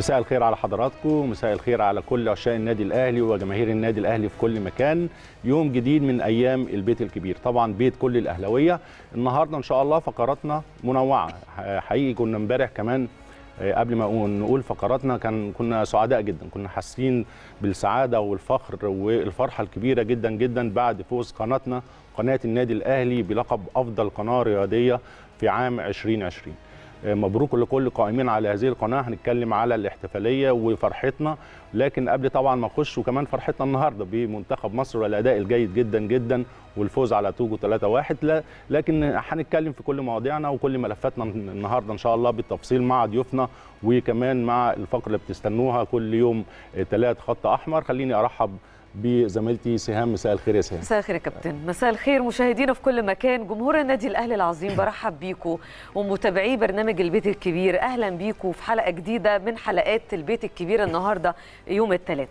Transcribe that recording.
مساء الخير على حضراتكم مساء الخير على كل عشاق النادي الاهلي وجماهير النادي الاهلي في كل مكان يوم جديد من ايام البيت الكبير طبعا بيت كل الاهلاويه النهارده ان شاء الله فقراتنا منوعه حقيقي كنا امبارح كمان آه، قبل ما نقول فقراتنا كان كنا سعداء جدا كنا حاسين بالسعاده والفخر والفرحه الكبيره جدا جدا بعد فوز قناتنا قناه النادي الاهلي بلقب افضل قناه رياضيه في عام 2020 آه، مبروك لكل القائمين على هذه القناه هنتكلم على الاحتفاليه وفرحتنا لكن قبل طبعا ما نخش وكمان فرحتنا النهارده بمنتخب مصر والاداء الجيد جدا جدا والفوز على توجو 3-1 لكن هنتكلم في كل مواضيعنا وكل ملفاتنا النهارده ان شاء الله بالتفصيل مع ضيوفنا وكمان مع الفقره اللي بتستنوها كل يوم ثلاث آه، خط احمر خليني ارحب بزميلتي سهام مساء الخير يا سهام مساء الخير يا كابتن مساء الخير مشاهدينا في كل مكان جمهور النادي الاهلي العظيم برحب بيكم ومتابعي برنامج البيت الكبير اهلا بيكم في حلقه جديده من حلقات البيت الكبير النهارده يوم الثلاث